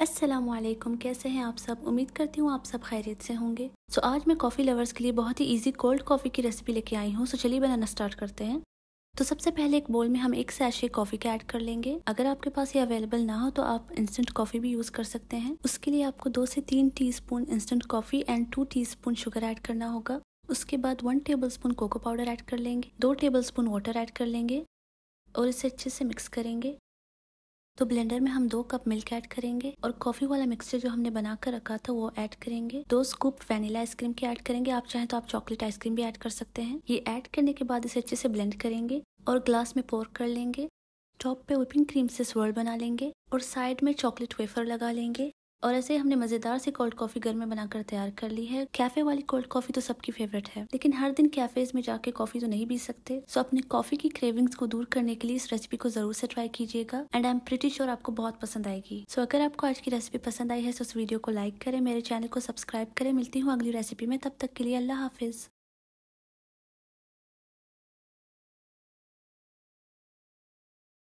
असलम कैसे हैं आप सब उम्मीद करती हूँ आप सब खैरियत से होंगे सो so, आज मैं कॉफ़ी लवर्स के लिए बहुत ही इजी कोल्ड कॉफ़ी की रेसिपी लेके आई हूँ सो so, चलिए बनाना स्टार्ट करते हैं तो सबसे पहले एक बोल में हम एक सैशे कॉफ़ी का ऐड कर लेंगे अगर आपके पास ये अवेलेबल ना हो तो आप इंस्टेंट कॉफ़ी भी यूज़ कर सकते हैं उसके लिए आपको दो से तीन teaspoon instant coffee and two teaspoon sugar add करना होगा उसके बाद one tablespoon cocoa powder add कर लेंगे दो टेबलस्पून वाटर ऐड कर लेंगे और इसे अच्छे से मिक्स करेंगे तो ब्लेंडर में हम दो कप मिल्क ऐड करेंगे और कॉफ़ी वाला मिक्सचर जो हमने बना कर रखा था वो ऐड करेंगे दो स्कूप वैनिला आइसक्रीम के ऐड करेंगे आप चाहें तो आप चॉकलेट आइसक्रीम भी ऐड कर सकते हैं ये ऐड करने के बाद इसे अच्छे से ब्लेंड करेंगे और ग्लास में पोर कर लेंगे टॉप पे व्हिपिंग क्रीम से स्वर्ल बना लेंगे और साइड में चॉकलेट वेफर लगा लेंगे और ऐसे हमने मज़ेदार से कोल्ड कॉफ़ी घर में बनाकर तैयार कर ली है कैफ़े वाली कोल्ड कॉफ़ी तो सबकी फेवरेट है लेकिन हर दिन कैफ़ेज में जाके कॉफ़ी तो नहीं पी सकते सो अपनी कॉफ़ी की क्रेविंग्स को दूर करने के लिए इस रेसिपी को ज़रूर से ट्राई कीजिएगा and I am pretty sure आपको बहुत पसंद आएगी सो अगर आपको आज की रेसिपी पसंद आई है तो उस वीडियो को लाइक करें मेरे चैनल को सब्सक्राइब करें मिलती हूँ अगली रेसिपी में तब तक के लिए अल्लाह हाफिज़